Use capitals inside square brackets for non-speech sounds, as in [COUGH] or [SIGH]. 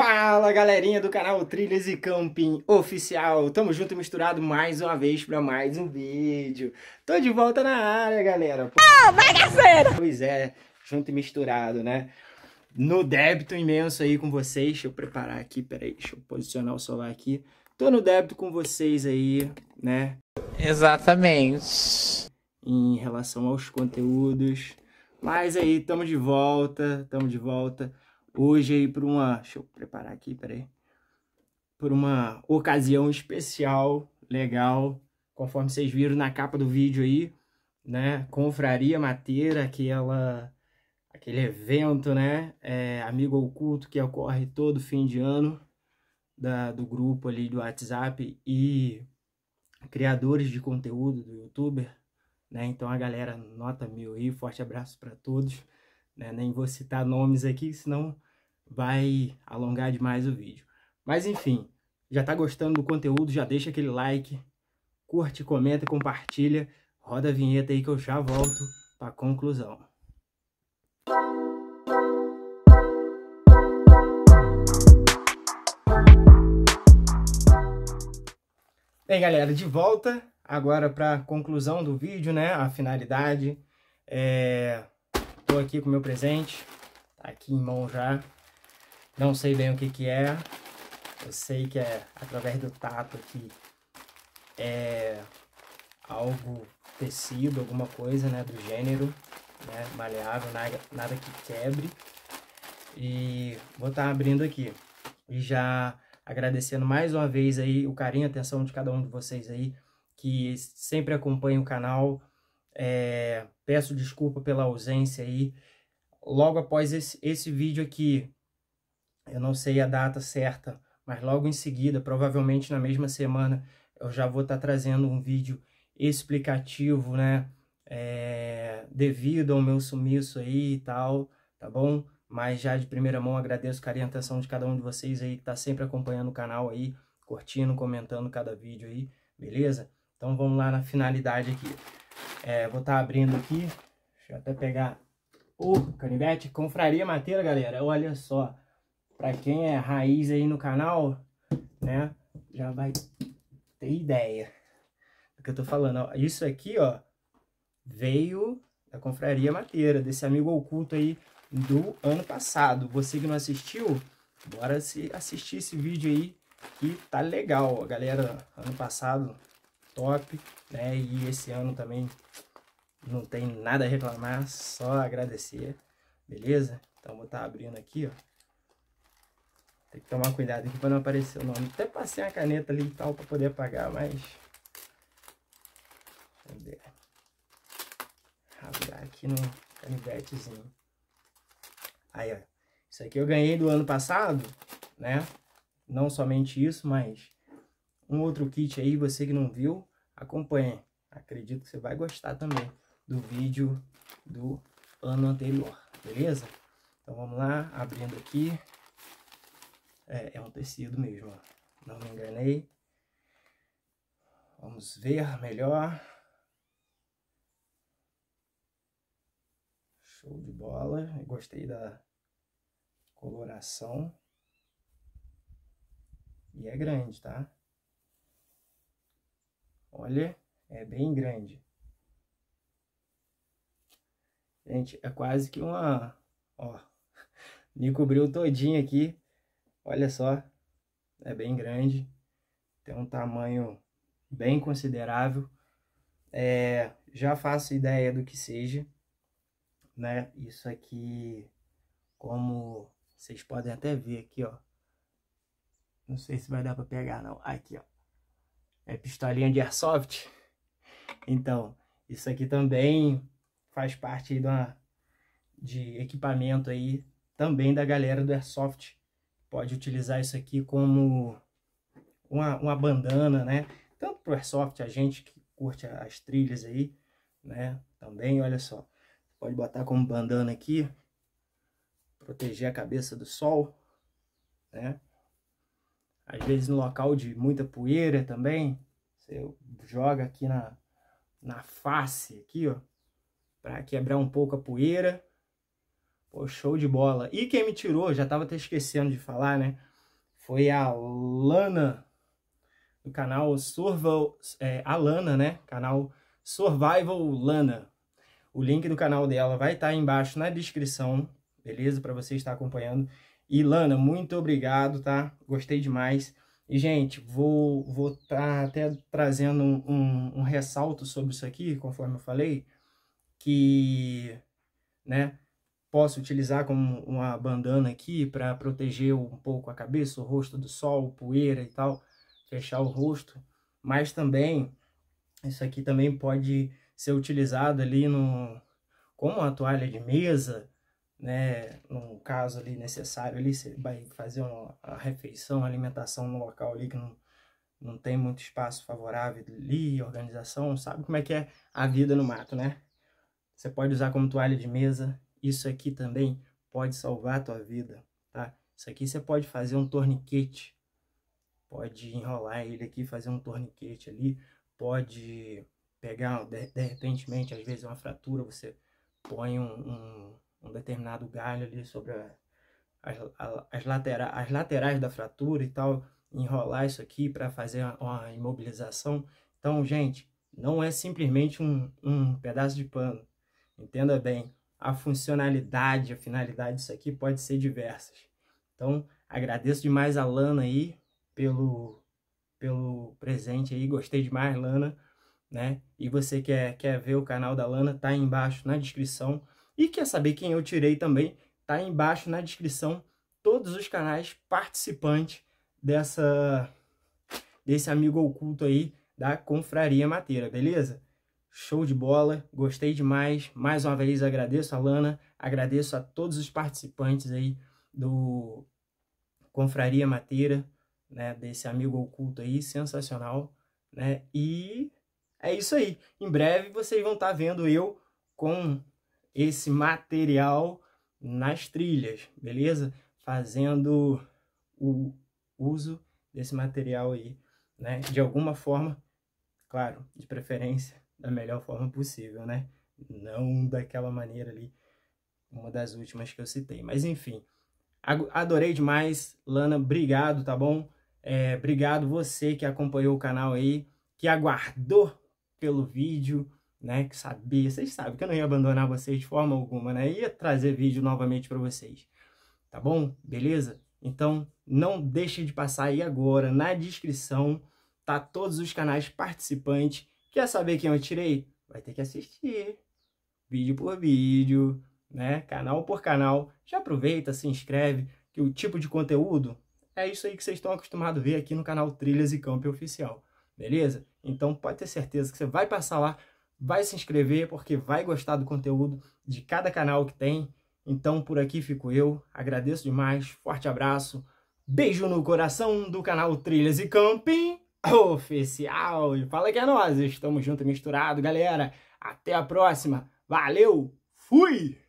Fala galerinha do canal Trilhas e Camping Oficial, tamo junto e misturado mais uma vez para mais um vídeo. Tô de volta na área, galera. Ah, vai, bagaceira! Pois é, junto e misturado, né? No débito imenso aí com vocês. Deixa eu preparar aqui, peraí, deixa eu posicionar o celular aqui. Tô no débito com vocês aí, né? Exatamente. Em relação aos conteúdos. Mas aí, tamo de volta, tamo de volta hoje aí por uma. Deixa eu preparar aqui, peraí. Por uma ocasião especial, legal, conforme vocês viram na capa do vídeo aí, né? Confraria Mateira, aquela, aquele evento, né? É, amigo oculto que ocorre todo fim de ano da, do grupo ali do WhatsApp e criadores de conteúdo do YouTuber, né? Então a galera nota mil aí, forte abraço para todos. Né? Nem vou citar nomes aqui, senão vai alongar demais o vídeo. Mas enfim, já tá gostando do conteúdo, já deixa aquele like, curte, comenta, compartilha, roda a vinheta aí que eu já volto para conclusão. Bem, galera, de volta agora para conclusão do vídeo, né? A finalidade. É, tô aqui com o meu presente, tá aqui em mão já. Não sei bem o que, que é. Eu sei que é através do tato que é algo tecido, alguma coisa né, do gênero, né, maleável, nada, nada que quebre. E vou estar tá abrindo aqui. E já agradecendo mais uma vez aí o carinho e atenção de cada um de vocês aí que sempre acompanha o canal. É, peço desculpa pela ausência aí. Logo após esse, esse vídeo aqui, eu não sei a data certa, mas logo em seguida, provavelmente na mesma semana, eu já vou estar tá trazendo um vídeo explicativo, né? É, devido ao meu sumiço aí e tal, tá bom? Mas já de primeira mão agradeço a orientação de cada um de vocês aí que tá sempre acompanhando o canal aí, curtindo, comentando cada vídeo aí, beleza? Então vamos lá na finalidade aqui. É, vou estar tá abrindo aqui, deixa eu até pegar o canivete, confraria mateira, galera, olha só. Pra quem é raiz aí no canal, né? Já vai ter ideia do que eu tô falando. Ó, isso aqui, ó, veio da Confraria Mateira, desse amigo oculto aí do ano passado. Você que não assistiu, bora se assistir esse vídeo aí que tá legal, galera. Ano passado, top, né? E esse ano também não tem nada a reclamar, só agradecer, beleza? Então vou estar tá abrindo aqui, ó. Tem que tomar cuidado aqui para não aparecer o nome. Até passei uma caneta ali e tal para poder apagar, mas... Cadê? Rasgar aqui no canivetezinho. Aí, ó. Isso aqui eu ganhei do ano passado, né? Não somente isso, mas um outro kit aí, você que não viu, acompanhe. Acredito que você vai gostar também do vídeo do ano anterior, beleza? Então vamos lá, abrindo aqui. É, é um tecido mesmo, não me enganei. Vamos ver melhor. Show de bola. gostei da coloração. E é grande, tá? Olha, é bem grande. Gente, é quase que uma... Ó, [LAUGHS] me cobriu todinho aqui. Olha só, é bem grande, tem um tamanho bem considerável. É, já faço ideia do que seja, né? Isso aqui, como vocês podem até ver aqui, ó. Não sei se vai dar para pegar, não. Aqui, ó. É pistolinha de airsoft. Então, isso aqui também faz parte de, uma, de equipamento aí, também da galera do airsoft, pode utilizar isso aqui como uma, uma bandana, né? Tanto para o Airsoft, a gente que curte as trilhas aí, né? Também, olha só. Pode botar como bandana aqui, proteger a cabeça do sol, né? Às vezes no local de muita poeira também, você joga aqui na, na face, aqui, ó, para quebrar um pouco a poeira, Pô, show de bola. E quem me tirou, já tava até esquecendo de falar, né? Foi a Lana, do canal Survival... É, a Lana, né? Canal Survival Lana. O link do canal dela vai estar tá embaixo na descrição, beleza? Para você estar acompanhando. E Lana, muito obrigado, tá? Gostei demais. E, gente, vou estar vou tá até trazendo um, um, um ressalto sobre isso aqui, conforme eu falei, que, né? Posso utilizar como uma bandana aqui para proteger um pouco a cabeça, o rosto do sol, poeira e tal, fechar o rosto. Mas também, isso aqui também pode ser utilizado ali no, como uma toalha de mesa, né, no caso ali necessário ali, você vai fazer uma refeição, uma alimentação no local ali que não, não tem muito espaço favorável ali, organização, sabe como é que é a vida no mato, né? Você pode usar como toalha de mesa isso aqui também pode salvar a tua vida, tá? Isso aqui você pode fazer um torniquete. Pode enrolar ele aqui, fazer um torniquete ali. Pode pegar, de, de repentemente, às vezes uma fratura, você põe um, um, um determinado galho ali sobre a, as, as, latera, as laterais da fratura e tal. Enrolar isso aqui para fazer uma imobilização. Então, gente, não é simplesmente um, um pedaço de pano. Entenda bem, a funcionalidade, a finalidade disso aqui pode ser diversas. Então, agradeço demais a Lana aí pelo, pelo presente aí, gostei demais, Lana, né? E você quer, quer ver o canal da Lana, tá aí embaixo na descrição. E quer saber quem eu tirei também, tá aí embaixo na descrição todos os canais participantes dessa desse amigo oculto aí da Confraria Mateira, beleza? Show de bola, gostei demais. Mais uma vez agradeço a Lana, agradeço a todos os participantes aí do Confraria Mateira, né, desse amigo oculto aí, sensacional, né? E é isso aí. Em breve vocês vão estar tá vendo eu com esse material nas trilhas, beleza? Fazendo o uso desse material aí, né? De alguma forma, claro, de preferência da melhor forma possível, né? Não daquela maneira ali, uma das últimas que eu citei. Mas enfim, adorei demais. Lana, obrigado, tá bom? É, obrigado você que acompanhou o canal aí, que aguardou pelo vídeo, né? Que sabia, vocês sabem que eu não ia abandonar vocês de forma alguma, né? Ia trazer vídeo novamente para vocês, tá bom? Beleza? Então não deixe de passar aí agora na descrição, tá? Todos os canais participantes Quer saber quem eu tirei? Vai ter que assistir vídeo por vídeo, né? Canal por canal. Já aproveita, se inscreve, que o tipo de conteúdo é isso aí que vocês estão acostumados a ver aqui no canal Trilhas e Campo Oficial, beleza? Então pode ter certeza que você vai passar lá, vai se inscrever, porque vai gostar do conteúdo de cada canal que tem. Então por aqui fico eu, agradeço demais, forte abraço, beijo no coração do canal Trilhas e Camping oficial. E fala que é nós, estamos junto misturado, galera. Até a próxima. Valeu, fui!